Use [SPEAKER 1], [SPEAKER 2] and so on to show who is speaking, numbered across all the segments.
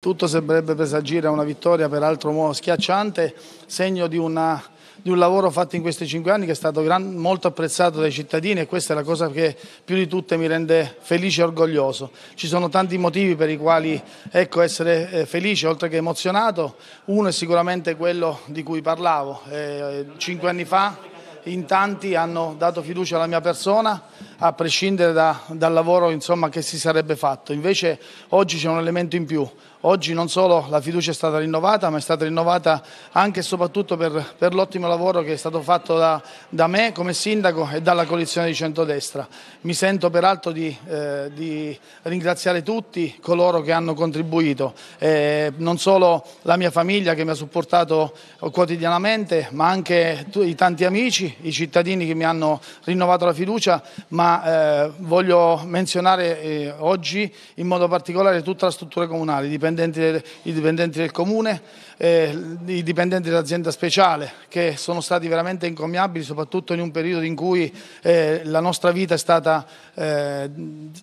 [SPEAKER 1] Tutto sembrerebbe presagire una vittoria, peraltro schiacciante, segno di, una, di, un lavoro fatto in questi cinque anni che è stato gran, molto apprezzato dai cittadini e questa è la cosa che più di tutte mi rende felice e orgoglioso. Ci sono tanti motivi per i quali ecco, essere eh, felice oltre che emozionato. Uno è sicuramente quello di cui parlavo. Eh, cinque anni fa in tanti hanno dato fiducia alla mia persona a prescindere da, dal lavoro insomma, che si sarebbe fatto. Invece oggi c'è un elemento in più, Oggi non solo la fiducia è stata rinnovata, ma è stata rinnovata anche e soprattutto per, per l'ottimo lavoro che è stato fatto da, da, me come sindaco e dalla coalizione di centrodestra. Mi sento peraltro di, eh, di ringraziare tutti coloro che hanno contribuito, eh, non solo la mia famiglia che mi ha supportato quotidianamente, ma anche i tanti amici, i cittadini che mi hanno rinnovato la fiducia, ma eh, voglio menzionare eh, oggi in modo particolare tutta la struttura comunale dipendenti, i dipendenti del comune, eh, i dipendenti dell'azienda speciale che sono stati veramente incommiabili soprattutto in un periodo in cui eh, la nostra vita è stata eh,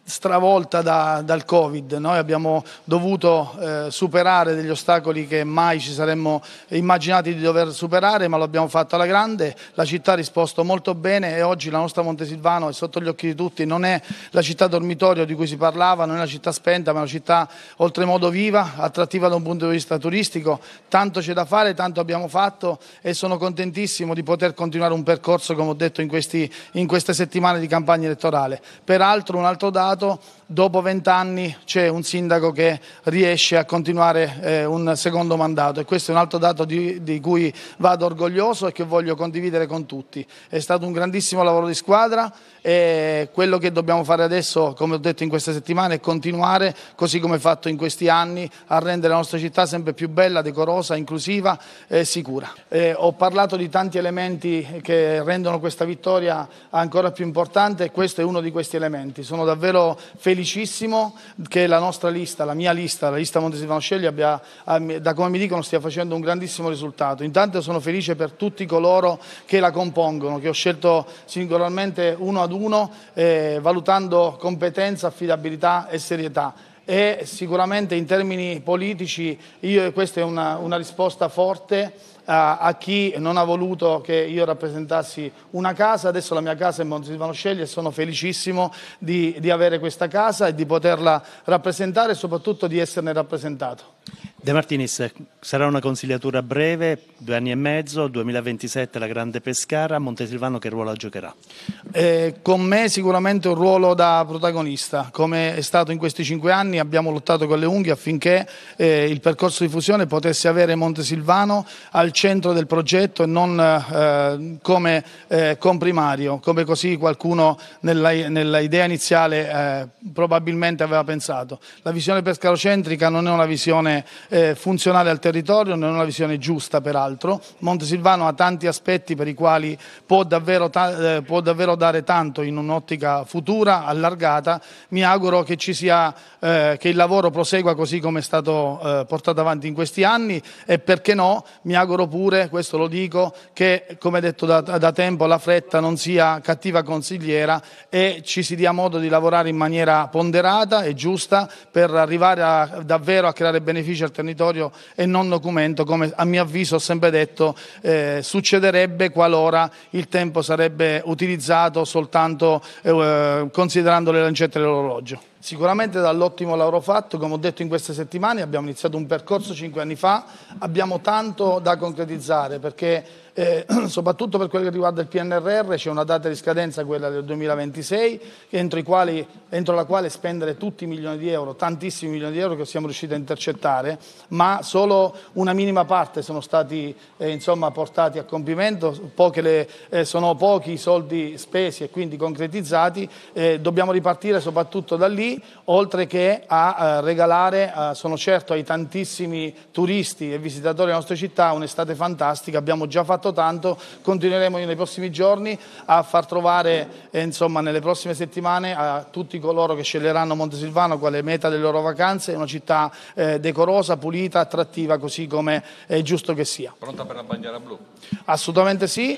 [SPEAKER 1] stravolta da, dal Covid. Noi abbiamo dovuto eh, superare degli ostacoli che mai ci saremmo immaginati di dover superare ma lo abbiamo fatto alla grande, la città ha risposto molto bene e oggi la nostra Montesilvano è sotto gli occhi di tutti, non è la città dormitorio di cui si parlava, non è una città spenta ma è una città oltremodo viva attrattiva, attrattiva da un punto di vista turistico, tanto c'è da fare, tanto abbiamo fatto e sono contentissimo di poter continuare un percorso, come ho detto, in, questi, in queste settimane di campagna elettorale. Peraltro un altro dato, dopo vent'anni c'è un sindaco che riesce a continuare eh, un secondo mandato e questo è un altro dato di, di, cui vado orgoglioso e che voglio condividere con tutti. È stato un grandissimo lavoro di squadra e quello che dobbiamo fare adesso, come ho detto in queste settimane, è continuare così come fatto in questi anni a rendere la nostra città sempre più bella, decorosa, inclusiva e sicura. Eh, ho parlato di tanti elementi che rendono questa vittoria ancora più importante e questo è uno di questi elementi. Sono davvero felice felicissimo che la nostra lista, la mia lista, la lista Montesivano Scelli abbia, ah, da come mi dicono, stia facendo un grandissimo risultato. Intanto sono felice per tutti coloro che la compongono, che ho scelto singolarmente uno ad uno, eh, valutando competenza, affidabilità e serietà e sicuramente in termini politici io, questa è una, una risposta forte a, a, chi non ha voluto che io rappresentassi una casa, adesso la mia casa è Montesilvano Scegli e sono felicissimo di, di avere questa casa e di poterla rappresentare e soprattutto di esserne rappresentato. De Martinis, sarà una consigliatura breve, due anni e mezzo, 2027 la Grande Pescara, Montesilvano che ruolo giocherà? Eh, con me sicuramente un ruolo da protagonista, come è stato in questi cinque anni abbiamo lottato con le unghie affinché eh, il percorso di fusione potesse avere Montesilvano al centro del progetto e non eh, come eh, comprimario, come così qualcuno nella, nella idea iniziale eh, probabilmente aveva pensato. La visione pescarocentrica non è una visione eh, eh, funzionale al territorio, non è una visione giusta peraltro. Montesilvano ha tanti aspetti per i quali può davvero, eh, può davvero dare tanto in un'ottica futura, allargata. Mi auguro che, sia, eh, che il lavoro prosegua così come è stato eh, portato avanti in questi anni e perché no, mi auguro pure, questo lo dico, che come detto da, da tempo la fretta non sia cattiva consigliera e ci si dia modo di lavorare in maniera ponderata e giusta per arrivare a, davvero a creare benefici al territorio transitorio e non documento, come a mio avviso ho sempre detto, eh, succederebbe qualora il tempo sarebbe utilizzato soltanto eh, eh, considerando le lancette dell'orologio. Sicuramente dall'ottimo lavoro fatto, come ho detto in queste settimane, abbiamo iniziato un percorso cinque anni fa, abbiamo tanto da concretizzare perché eh, soprattutto per quello che riguarda il PNRR c'è una data di scadenza, quella del 2026, entro, quali, entro la quale spendere tutti i milioni di euro, tantissimi milioni di euro che siamo riusciti a intercettare ma solo una minima parte sono stati eh, insomma, portati a compimento, le, eh, sono pochi i soldi spesi e quindi concretizzati, eh, dobbiamo ripartire soprattutto da lì, oltre che a eh, regalare, eh, sono certo, ai tantissimi turisti e visitatori della nostra città un'estate fantastica, abbiamo già fatto tanto, continueremo nei prossimi giorni a far trovare, eh, insomma, nelle prossime settimane a tutti coloro che sceglieranno Montesilvano quale meta delle loro vacanze, una città decorosa, casa pulita, attrattiva, così come è giusto che sia. Pronta per la bandiera blu? Assolutamente sì,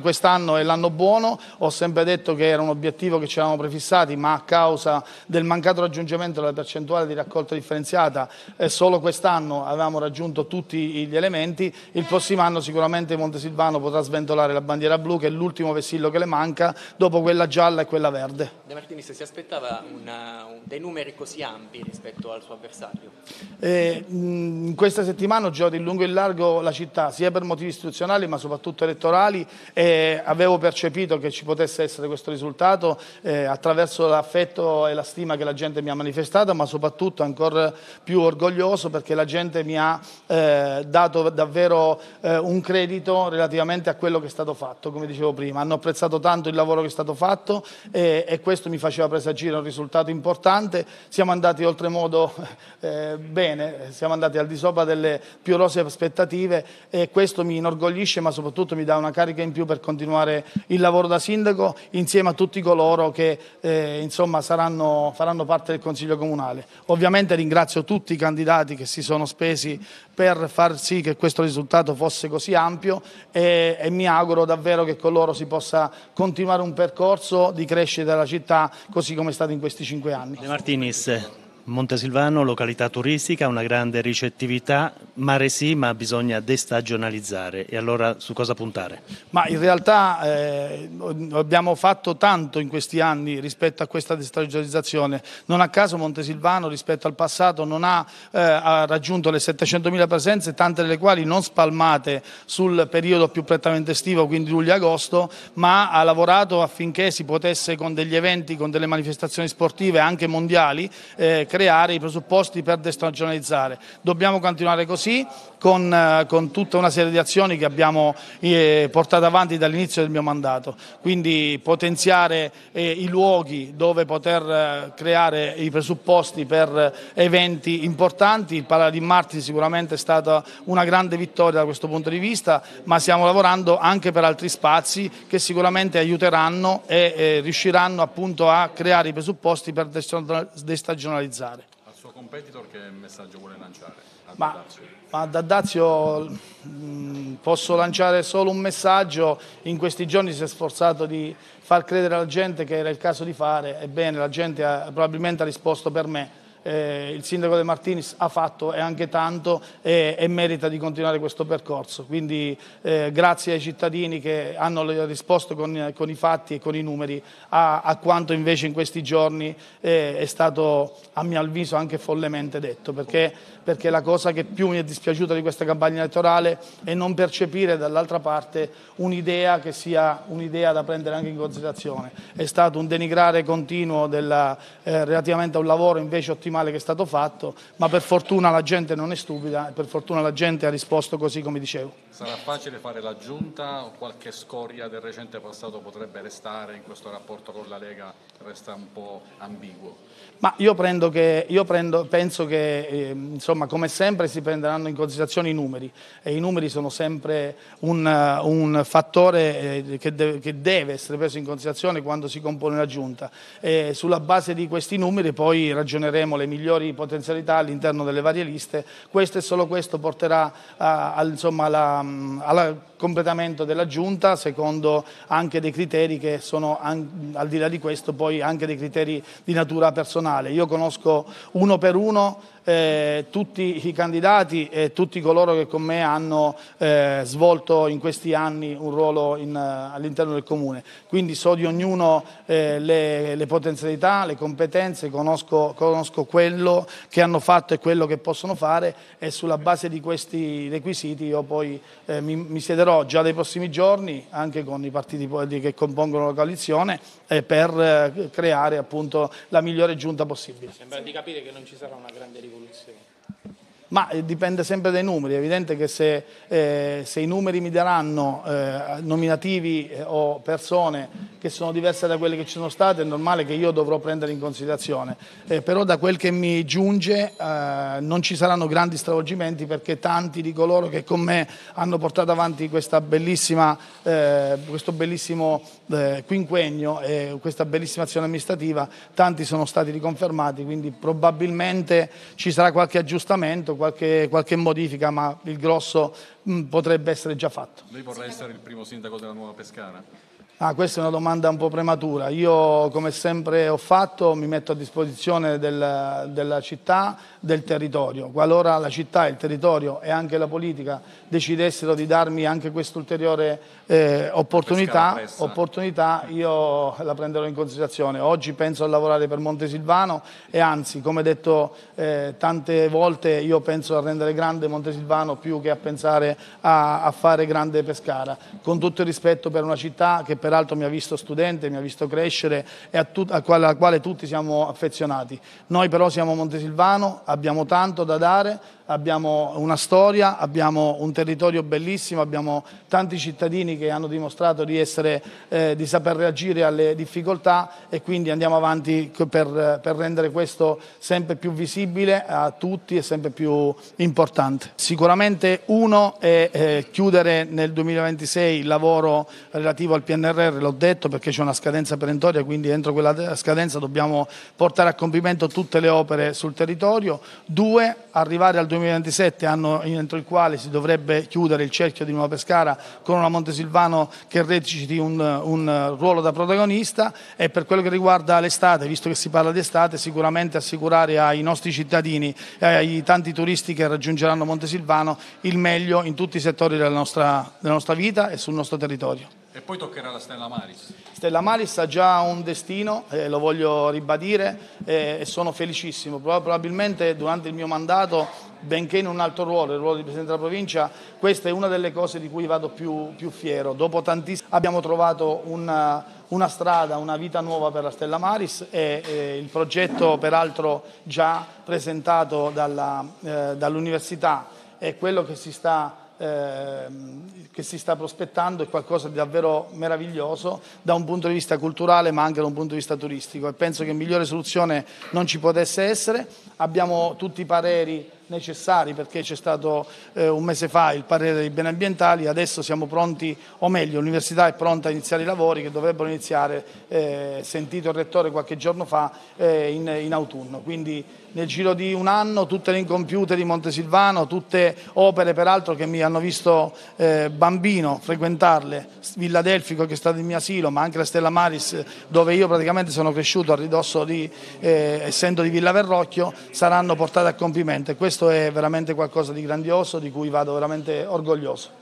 [SPEAKER 1] quest'anno è l'anno buono, ho sempre detto che era un obiettivo che ci eravamo prefissati, ma a causa del mancato raggiungimento della percentuale di raccolta differenziata, eh, solo quest'anno avevamo raggiunto tutti gli elementi, il prossimo anno sicuramente Montesilvano potrà sventolare la bandiera blu, che è l'ultimo vessillo che le manca, dopo quella gialla e quella verde. De Martini, se si aspettava una, dei numeri così ampi rispetto al suo avversario? Eh, in questa settimana ho girato in lungo e in largo la città, sia per motivi istituzionali ma soprattutto elettorali e avevo percepito che ci potesse essere questo risultato eh, attraverso l'affetto e la stima che la gente mi ha manifestato, ma soprattutto ancora più orgoglioso perché la gente mi ha eh, dato davvero eh, un credito relativamente a quello che è stato fatto, come dicevo prima. Hanno apprezzato tanto il lavoro che è stato fatto e, e questo mi faceva presagire un risultato importante. Siamo andati oltremodo eh, bene siamo andati al di sopra delle più rose aspettative e questo mi inorgoglisce ma soprattutto mi dà una carica in più per continuare il lavoro da sindaco insieme a tutti coloro che eh, insomma, saranno, faranno parte del Consiglio Comunale. Ovviamente ringrazio tutti i candidati che si sono spesi per far sì che questo risultato fosse così ampio e, e mi auguro davvero che con loro si possa continuare un percorso di crescita della città così come è stato in questi cinque anni. De Martinis, Montesilvano, località turistica, una grande ricettività, mare sì, ma bisogna destagionalizzare. E allora su cosa puntare? Ma in realtà eh, abbiamo fatto tanto in questi anni rispetto a questa destagionalizzazione. Non a caso Montesilvano rispetto al passato non ha, eh, ha raggiunto le 700.000 presenze, tante delle quali non spalmate sul periodo più prettamente estivo, quindi luglio-agosto, ma ha lavorato affinché si potesse con degli eventi, con delle manifestazioni sportive anche mondiali, eh, creare i presupposti per destagionalizzare. Dobbiamo continuare così con, eh, con tutta una serie di azioni che abbiamo eh, portato avanti dall'inizio del mio mandato, quindi potenziare eh, i luoghi dove poter creare i presupposti per eventi importanti, il Palazzo di Marti sicuramente è stata una grande vittoria da questo punto di vista, ma stiamo lavorando anche per altri spazi che sicuramente aiuteranno e riusciranno appunto a creare i presupposti per destagionalizzare competitor, che messaggio vuole lanciare? Ma, ma da Dazio mh, mm, posso lanciare solo un messaggio, in questi giorni si è sforzato di far credere alla gente che era il caso di fare, ebbene la gente ha, probabilmente ha risposto per me eh, il sindaco De Martinis ha fatto e anche tanto e, e merita di continuare questo percorso. Quindi eh, grazie ai cittadini che hanno risposto con, con, i fatti e con i numeri a, a quanto invece in questi giorni eh, è stato a mio avviso anche follemente detto, perché, perché la cosa che più mi è dispiaciuta di questa campagna elettorale è non percepire dall'altra parte un'idea che sia un'idea da prendere anche in considerazione. È stato un denigrare continuo della, eh, relativamente a un lavoro invece ottimale male che è stato fatto, ma per fortuna la gente non è stupida e per fortuna la gente ha risposto così come dicevo. Sarà facile fare l'aggiunta o qualche scoria del recente passato potrebbe restare in questo rapporto con la Lega, resta un po' ambiguo? Ma io, che, io prendo, penso che eh, insomma, come sempre si prenderanno in considerazione i numeri e i numeri sono sempre un, un fattore eh, che, de che, deve essere preso in considerazione quando si compone la giunta. Eh, sulla base di questi numeri poi ragioneremo le migliori potenzialità all'interno delle varie liste. Questo e solo questo porterà eh, al mm, completamento della giunta secondo anche dei criteri che sono al di là di questo poi anche dei criteri di natura personale. Io conosco uno per uno eh, tutti i candidati e tutti coloro che con me hanno eh, svolto in questi anni un ruolo eh, all'interno del Comune. Quindi so di ognuno eh, le, le, potenzialità, le competenze, conosco, conosco quello che hanno fatto e quello che possono fare e sulla base di questi requisiti io poi eh, mi, mi, siederò già nei prossimi giorni anche con i partiti che compongono la coalizione eh, per eh, creare appunto la migliore giunta possibile. Sembra di capire che non ci sarà una grande rivoluzione. Ma eh, dipende sempre dai numeri, è evidente che se, eh, se i numeri mi daranno eh, nominativi eh, o persone che sono diverse da quelle che ci sono state, è normale che io dovrò prendere in considerazione. Eh, però da quel che mi giunge eh, non ci saranno grandi stravolgimenti perché tanti di coloro che con me hanno portato avanti eh, questo bellissimo quinquennio e questa bellissima azione amministrativa, tanti sono stati riconfermati, quindi probabilmente ci sarà qualche aggiustamento qualche, qualche modifica, ma il grosso mh, mm, potrebbe essere già fatto. Lei vorrà essere il primo sindaco della nuova Pescara? Ah, questa è una domanda un po' prematura. Io, come sempre ho fatto, mi metto a disposizione del, della città, del territorio. Qualora la città, il territorio e anche la politica decidessero di darmi anche quest'ulteriore eh, opportunità, opportunità, io la prenderò in considerazione. Oggi penso a lavorare per Montesilvano e anzi, come detto eh, tante volte, io penso a rendere grande Montesilvano più che a pensare a, a fare grande Pescara. Con tutto il rispetto per una città che per peraltro mi ha visto studente, mi ha visto crescere e alla quale, quale tutti siamo affezionati. Noi però siamo Montesilvano, abbiamo tanto da dare, abbiamo una storia, abbiamo un territorio bellissimo, abbiamo tanti cittadini che hanno dimostrato di, essere, eh, di saper reagire alle difficoltà e quindi andiamo avanti per, per, rendere questo sempre più visibile a tutti e sempre più importante. Sicuramente uno è eh, chiudere nel 2026 il lavoro relativo al PNRR, l'ho detto perché c'è una scadenza perentoria, quindi entro quella scadenza dobbiamo portare a compimento tutte le opere sul territorio. Due, arrivare al 2026 2027, anno entro il quale si dovrebbe chiudere il cerchio di Nuova Pescara con una Montesilvano che reciti un, un ruolo da protagonista e per quello che riguarda l'estate, visto che si parla di estate, sicuramente assicurare ai nostri cittadini e ai tanti turisti che raggiungeranno Montesilvano il meglio in tutti i settori della nostra, della nostra vita e sul nostro territorio. E poi toccherà la Stella Maris. Stella Maris ha già un destino, eh, lo voglio ribadire, eh, e sono felicissimo. Probabilmente durante il mio mandato benché in un altro ruolo, il ruolo di Presidente della Provincia, questa è una delle cose di cui vado più, più fiero. Dopo tantissimi abbiamo trovato una, una, strada, una vita nuova per la Stella Maris e, e il progetto peraltro già presentato eh, dall'Università eh, dall è quello che si sta Ehm, che si sta prospettando è qualcosa di davvero meraviglioso da un punto di vista culturale ma anche da un punto di vista turistico e penso che migliore soluzione non ci potesse essere. Abbiamo tutti i pareri necessari perché c'è stato eh, un mese fa il parere dei beni ambientali, adesso siamo pronti, o meglio l'Università è pronta a iniziare i lavori che dovrebbero iniziare, eh, sentito il Rettore qualche giorno fa, eh, in, in, autunno. Quindi nel giro di un anno tutte le incompiute di Montesilvano, tutte opere peraltro che mi hanno visto eh, bambino frequentarle, Villa Delfico che è stato il mio asilo, ma anche la Stella Maris dove io praticamente sono cresciuto a ridosso di, eh, essendo di Villa Verrocchio, saranno portate a compimento. Questo questo è veramente qualcosa di grandioso di cui vado veramente orgoglioso.